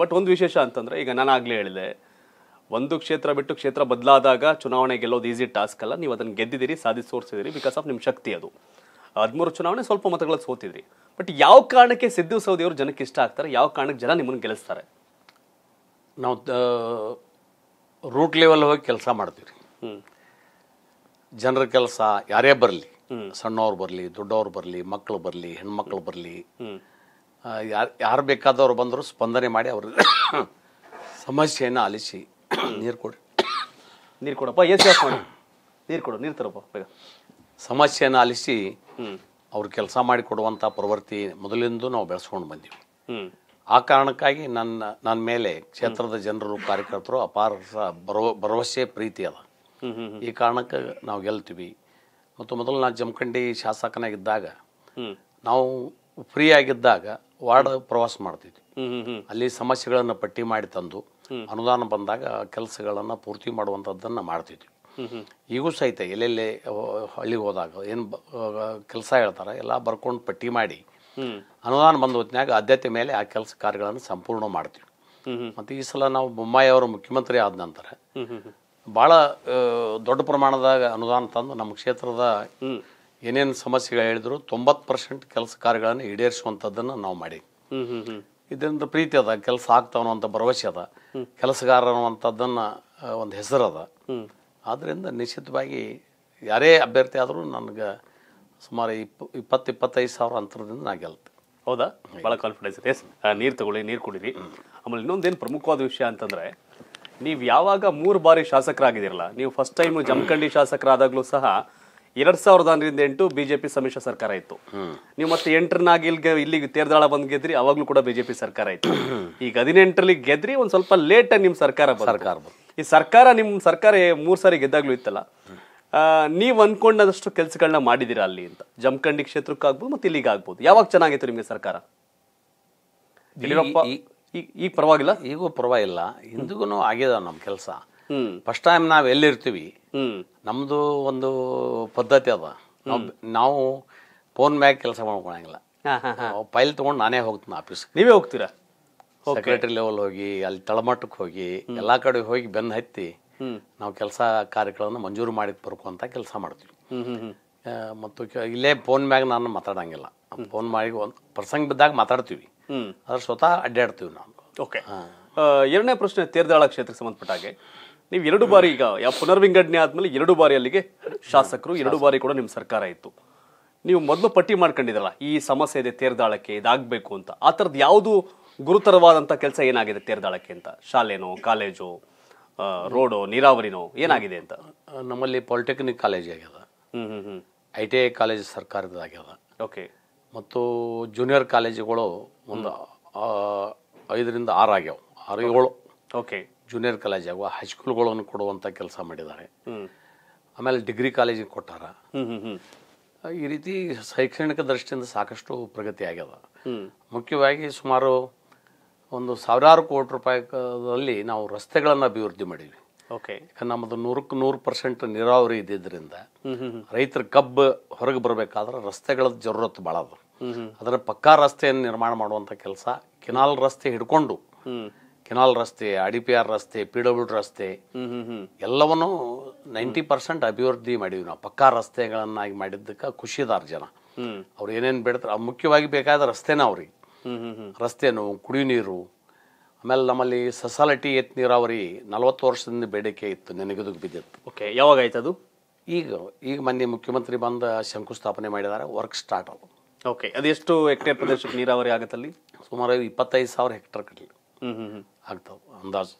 but ಒಂದು ವಿಶೇಷ ಅಂತಂದರೆ ಈಗ ನಾನು ಆಗಲೇ ಹೇಳಿದೆ ಒಂದು ಕ್ಷೇತ್ರ ಬಿಟ್ಟು ಕ್ಷೇತ್ರ ಬದಲಾದಾಗ ಚುನಾವಣೆ ಗೆಲ್ಲೋದು ಈಸಿ ಟಾಸ್ಕ್ ಅಲ್ಲ ನೀವು ಅದನ್ನು ಗೆದ್ದಿದ್ದೀರಿ ಸಾಧಿಸಿ ತೋರಿಸಿದಿರಿ ಬಿಕಾಸ್ ಆಫ್ ನಿಮ್ಮ ಶಕ್ತಿ ಅದು ಹದಿಮೂರು ಚುನಾವಣೆ ಸ್ವಲ್ಪ ಮತಗಳ ಸೋತಿದ್ರಿ ಬಟ್ ಯಾವ ಕಾರಣಕ್ಕೆ ಸಿದ್ದು ಅವರು ಜನಕ್ಕೆ ಇಷ್ಟ ಆಗ್ತಾರೆ ಯಾವ ಕಾರಣಕ್ಕೆ ಜನ ನಿಮ್ಮನ್ನು ಗೆಲ್ಲಿಸ್ತಾರೆ ನಾವು ರೂಟ್ ಲೆವೆಲ್ ಹೋಗಿ ಕೆಲಸ ಮಾಡ್ತೀವಿ ಜನರ ಕೆಲಸ ಯಾರೇ ಬರಲಿ ಸಣ್ಣವ್ರು ಬರಲಿ ದೊಡ್ಡವ್ರು ಬರಲಿ ಮಕ್ಕಳು ಬರಲಿ ಹೆಣ್ಮಕ್ಳು ಬರಲಿ ಯಾರು ಯಾರು ಬೇಕಾದವ್ರು ಬಂದರೂ ಸ್ಪಂದನೆ ಮಾಡಿ ಅವ್ರ ಸಮಸ್ಯೆಯನ್ನು ಆಲಿಸಿ ನೀರು ಕೊಡಿ ನೀರು ಕೊಡಪ್ಪ ಎಸ್ ಮಾಡಿ ನೀರು ಕೊಡು ನೀರು ತರಪ್ಪ ಬೇಗ ಸಮಸ್ಯೆಯನ್ನು ಆಲಿಸಿ ಅವ್ರು ಕೆಲಸ ಮಾಡಿಕೊಡುವಂಥ ಪ್ರವೃತ್ತಿ ಮೊದಲಿಂದ ನಾವು ಬೆಳೆಸ್ಕೊಂಡು ಬಂದೀವಿ ಆ ಕಾರಣಕ್ಕಾಗಿ ನನ್ನ ನನ್ನ ಮೇಲೆ ಕ್ಷೇತ್ರದ ಜನರು ಕಾರ್ಯಕರ್ತರು ಅಪಾರ ಬರೋ ಭರವಸೆ ಪ್ರೀತಿ ಅದ ಈ ಕಾರಣಕ್ಕೆ ನಾವು ಗೆಲ್ತೀವಿ ಮತ್ತು ಮೊದಲು ನಾನು ಜಮಖಂಡಿ ಶಾಸಕನಾಗಿದ್ದಾಗ ನಾವು ಫ್ರೀ ಆಗಿದ್ದಾಗ ವಾರ್ಡ್ ಪ್ರವಾಸ ಮಾಡ್ತಿದ್ವಿ ಅಲ್ಲಿ ಸಮಸ್ಯೆಗಳನ್ನು ಪಟ್ಟಿ ಮಾಡಿ ತಂದು ಅನುದಾನ ಬಂದಾಗ ಕೆಲಸಗಳನ್ನು ಪೂರ್ತಿ ಮಾಡುವಂಥದ್ದನ್ನು ಮಾಡ್ತಿದ್ವಿ ಈಗೂ ಸಹಿತ ಎಲ್ಲೆಲ್ಲಿ ಹಳ್ಳಿಗೆ ಹೋದಾಗ ಏನು ಕೆಲಸ ಹೇಳ್ತಾರೆ ಎಲ್ಲ ಬರ್ಕೊಂಡು ಪಟ್ಟಿ ಮಾಡಿ ಅನುದಾನ ಬಂದ ಹೊತ್ತಿನಾಗ ಆದ್ಯತೆ ಮೇಲೆ ಆ ಕೆಲಸ ಕಾರ್ಯಗಳನ್ನು ಸಂಪೂರ್ಣ ಮಾಡ್ತೀವಿ ಮತ್ತು ಈ ಸಲ ನಾವು ಬೊಮ್ಮಾಯಿ ಅವರು ಮುಖ್ಯಮಂತ್ರಿ ಆದ ನಂತರ ಭಾಳ ದೊಡ್ಡ ಪ್ರಮಾಣದಾಗ ಅನುದಾನ ತಂದು ನಮ್ಮ ಕ್ಷೇತ್ರದ ಏನೇನು ಸಮಸ್ಯೆಗಳು ಹೇಳಿದ್ರು ತೊಂಬತ್ತು ಪರ್ಸೆಂಟ್ ಕೆಲಸ ಕಾರ್ಯಗಳನ್ನು ಈಡೇರಿಸುವಂಥದ್ದನ್ನು ನಾವು ಮಾಡಿ ಇದರಿಂದ ಪ್ರೀತಿ ಅದ ಕೆಲಸ ಆಗ್ತಾವನೋ ಅಂತ ಭರವಸೆ ಅದ ಕೆಲಸಗಾರ ಅನ್ನುವಂಥದ್ದನ್ನು ಒಂದು ಹೆಸರದ ಆದ್ದರಿಂದ ನಿಶ್ಚಿತವಾಗಿ ಯಾರೇ ಅಭ್ಯರ್ಥಿ ಆದರೂ ನನಗೆ ಸುಮಾರು ಇಪ್ಪ ಇಪ್ಪತ್ತು ಇಪ್ಪತ್ತೈದು ಸಾವಿರ ಅಂತರದಿಂದ ನಾ ಗೆಲ್ತೆ ಹೌದಾ ಭಾಳ ಕಾನ್ಫಿಡೆನ್ಸ್ ಇದೆ ನೀರು ತಗೊಳ್ಳಿ ನೀರು ಕುಡೀರಿ ಆಮೇಲೆ ಇನ್ನೊಂದೇನು ಪ್ರಮುಖವಾದ ವಿಷಯ ಅಂತಂದರೆ ನೀವು ಯಾವಾಗ ಮೂರು ಬಾರಿ ಶಾಸಕರಾಗಿದ್ದೀರಲ್ಲ ನೀವು ಫಸ್ಟ್ ಟೈಮು ಜಮಖಂಡಿ ಶಾಸಕರಾದಾಗಲೂ ಸಹ ಎರಡ್ ಸಾವಿರದ ಹನ್ನರಿಂದ ಎಂಟು ಬಿಜೆಪಿ ಸಮ್ಮಿಶ್ರ ಸರ್ಕಾರ ಇತ್ತು ನೀವು ಮತ್ತೆ ಎಂಟರ್ನಾಗಿ ಇಲ್ಲಿಗೆ ಇಲ್ಲಿಗೆ ತೇರ್ದಾಳ ಬಂದ್ ಗೆದ್ರಿ ಅವಾಗ್ಲೂ ಕೂಡ ಬಿಜೆಪಿ ಸರ್ಕಾರ ಇತ್ತು ಈಗ ಹದಿನೆಂಟರಲ್ಲಿ ಗೆದ್ರಿ ಒಂದ್ ಸ್ವಲ್ಪ ಲೇಟ್ ನಿಮ್ ಸರ್ಕಾರ ಸರ್ಕಾರ ಈ ಸರ್ಕಾರ ನಿಮ್ ಸರ್ಕಾರ ಮೂರ್ ಸಾರಿ ಗೆದ್ದಾಗ್ಲೂ ಇತ್ತಲ್ಲ ನೀವು ಅನ್ಕೊಂಡದಷ್ಟು ಕೆಲಸಗಳನ್ನ ಮಾಡಿದಿರಾ ಅಲ್ಲಿ ಅಂತ ಜಮಖಂಡಿ ಕ್ಷೇತ್ರಕ್ಕಾಗ್ಬೋದು ಮತ್ತೆ ಇಲ್ಲಿಗೆ ಆಗ್ಬೋದು ಯಾವಾಗ ಚೆನ್ನಾಗಿತ್ತು ನಿಮಗೆ ಸರ್ಕಾರ ಈ ಈಗ ಪರವಾಗಿಲ್ಲ ಈಗೂ ಪರವಾಗಿಲ್ಲ ಇಂದಿಗೂ ಆಗ್ಯದ ನಮ್ಮ ಕೆಲಸ ಫಸ್ಟ್ ಟೈಮ್ ನಾವ್ ಎಲ್ಲಿರ್ತೀವಿ ನಮ್ದು ಒಂದು ಪದ್ಧತಿ ಅದ ನಾವು ಫೋನ್ ಮ್ಯಾಗ ಕೆಲಸ ಮಾಡ್ಕೊಳಂಗಿಲ್ಲ ಫೈಲ್ ತಗೊಂಡು ನಾನೇ ಹೋಗ್ತೀನಿ ಆಫೀಸ್ ನೀವೇ ಹೋಗ್ತೀರಾ ಸೆಕ್ರೆಟರಿ ಲೆವೆಲ್ ಹೋಗಿ ಅಲ್ಲಿ ತಳಮಟ್ಟಕ್ಕೆ ಹೋಗಿ ಎಲ್ಲ ಕಡೆ ಹೋಗಿ ಬೆನ್ನು ಹತ್ತಿ ನಾವು ಕೆಲಸ ಕಾರ್ಯಗಳನ್ನು ಮಂಜೂರು ಮಾಡಿ ಬರ್ಕೊಂತ ಕೆಲಸ ಮಾಡ್ತೀವಿ ಮತ್ತು ಇಲ್ಲೇ ಫೋನ್ ಮ್ಯಾಗ ನಾನು ಮಾತಾಡಂಗಿಲ್ಲ ಫೋನ್ ಮಾಡಿ ಒಂದು ಪ್ರಸಂಗ ಬಿದ್ದಾಗ ಮಾತಾಡ್ತೀವಿ ಅದ್ರ ಸ್ವತಃ ಅಡ್ಡಾಡ್ತೀವಿ ನಾವು ಓಕೆ ಎರಡನೇ ಪ್ರಶ್ನೆ ತೀರ್ದಾಳ ಕ್ಷೇತ್ರಕ್ಕೆ ಹಾಗೆ ನೀವು ಎರಡು ಬಾರಿ ಈಗ ಯಾವ ಪುನರ್ವಿಂಗಡಣೆ ಆದಮೇಲೆ ಎರಡು ಬಾರಿ ಅಲ್ಲಿಗೆ ಶಾಸಕರು ಎರಡು ಬಾರಿ ಕೂಡ ನಿಮ್ಮ ಸರ್ಕಾರ ಇತ್ತು ನೀವು ಮೊದಲು ಪಟ್ಟಿ ಮಾಡ್ಕೊಂಡಿದ್ರಲ್ಲ ಈ ಸಮಸ್ಯೆ ಇದೆ ತೇರ್ದಾಳಕ್ಕೆ ಇದಾಗಬೇಕು ಅಂತ ಆ ಥರದ್ದು ಯಾವುದು ಗುರುತರವಾದಂಥ ಕೆಲಸ ಏನಾಗಿದೆ ತೇರ್ದಾಳಕ್ಕೆ ಅಂತ ಶಾಲೆನೋ ಕಾಲೇಜು ರೋಡೋ ನೀರಾವರಿನೋ ಏನಾಗಿದೆ ಅಂತ ನಮ್ಮಲ್ಲಿ ಪಾಲಿಟೆಕ್ನಿಕ್ ಕಾಲೇಜ್ ಆಗ್ಯದ ಐ ಟಿ ಐ ಕಾಲೇಜ್ ಸರ್ಕಾರದ ಆಗ್ಯದ ಓಕೆ ಮತ್ತು ಜೂನಿಯರ್ ಕಾಲೇಜುಗಳು ಒಂದು ಐದರಿಂದ ಆರು ಆಗ್ಯಾವ ಆರು ಏಳು ಓಕೆ ಜೂನಿಯರ್ ಕಾಲೇಜ್ ಆಗುವ ಹೈಸ್ಕೂಲ್ಗಳನ್ನು ಕೊಡುವಂಥ ಕೆಲಸ ಮಾಡಿದ್ದಾರೆ ಆಮೇಲೆ ಡಿಗ್ರಿ ಕಾಲೇಜಿಗೆ ಕೊಟ್ಟಾರ ಈ ರೀತಿ ಶೈಕ್ಷಣಿಕ ದೃಷ್ಟಿಯಿಂದ ಸಾಕಷ್ಟು ಪ್ರಗತಿ ಆಗ್ಯದ ಮುಖ್ಯವಾಗಿ ಸುಮಾರು ಒಂದು ಸಾವಿರಾರು ಕೋಟಿ ರೂಪಾಯಿ ನಾವು ರಸ್ತೆಗಳನ್ನು ಅಭಿವೃದ್ಧಿ ಮಾಡಿದ್ವಿ ಓಕೆ ನಮ್ಮದು ನೂರಕ್ಕೆ ನೂರು ಪರ್ಸೆಂಟ್ ನೀರಾವರಿ ಇದ್ದಿದ್ದರಿಂದ ರೈತರ ಕಬ್ಬು ಹೊರಗೆ ಬರಬೇಕಾದ್ರೆ ರಸ್ತೆಗಳ ಜರೂರತ್ ಭಾಳ ಅದು ಅದರ ಪಕ್ಕಾ ರಸ್ತೆಯನ್ನು ನಿರ್ಮಾಣ ಮಾಡುವಂಥ ಕೆಲಸ ಕೆನಾಲ್ ರಸ್ತೆ ಹಿಡ್ಕೊಂಡು ಕೆನಾಲ್ ರಸ್ತೆ ಅಡಿ ಪಿ ಆರ್ ರಸ್ತೆ ಪಿ ಡಬ್ಲ್ಯೂ ರಸ್ತೆ ಎಲ್ಲವನ್ನೂ ನೈಂಟಿ ಪರ್ಸೆಂಟ್ ಅಭಿವೃದ್ಧಿ ಮಾಡೀವಿ ನಾವು ಪಕ್ಕಾ ರಸ್ತೆಗಳನ್ನಾಗಿ ಮಾಡಿದ್ದಕ್ಕೆ ಖುಷಿದಾರ ಜನ ಅವ್ರು ಏನೇನು ಬೇಡ್ತಾರೆ ಮುಖ್ಯವಾಗಿ ಬೇಕಾದ ರಸ್ತೆನ ಅವ್ರಿ ರಸ್ತೆನು ಕುಡಿಯೋ ನೀರು ಆಮೇಲೆ ನಮ್ಮಲ್ಲಿ ಸೊಸಾಲಿಟಿ ಎತ್ ನೀರಾವರಿ ನಲವತ್ತು ವರ್ಷದಿಂದ ಬೇಡಿಕೆ ಇತ್ತು ನೆನೆಗೆದುಗು ಬಿದ್ದಿತ್ತು ಓಕೆ ಯಾವಾಗ ಅದು ಈಗ ಈಗ ಮೊನ್ನೆ ಮುಖ್ಯಮಂತ್ರಿ ಬಂದು ಶಂಕುಸ್ಥಾಪನೆ ಮಾಡಿದ್ದಾರೆ ವರ್ಕ್ ಸ್ಟಾರ್ಟ್ ಅದು ಓಕೆ ಅದೆಷ್ಟು ಹೆಕ್ಟೇರ್ ಪ್ರದೇಶಕ್ಕೆ ನೀರಾವರಿ ಆಗುತ್ತಲ್ಲಿ ಸುಮಾರು ಇಪ್ಪತ್ತೈದು ಸಾವಿರ ಹೆಕ್ಟೇರ್ ಕಟ್ಟಲಿ هكذا نضاج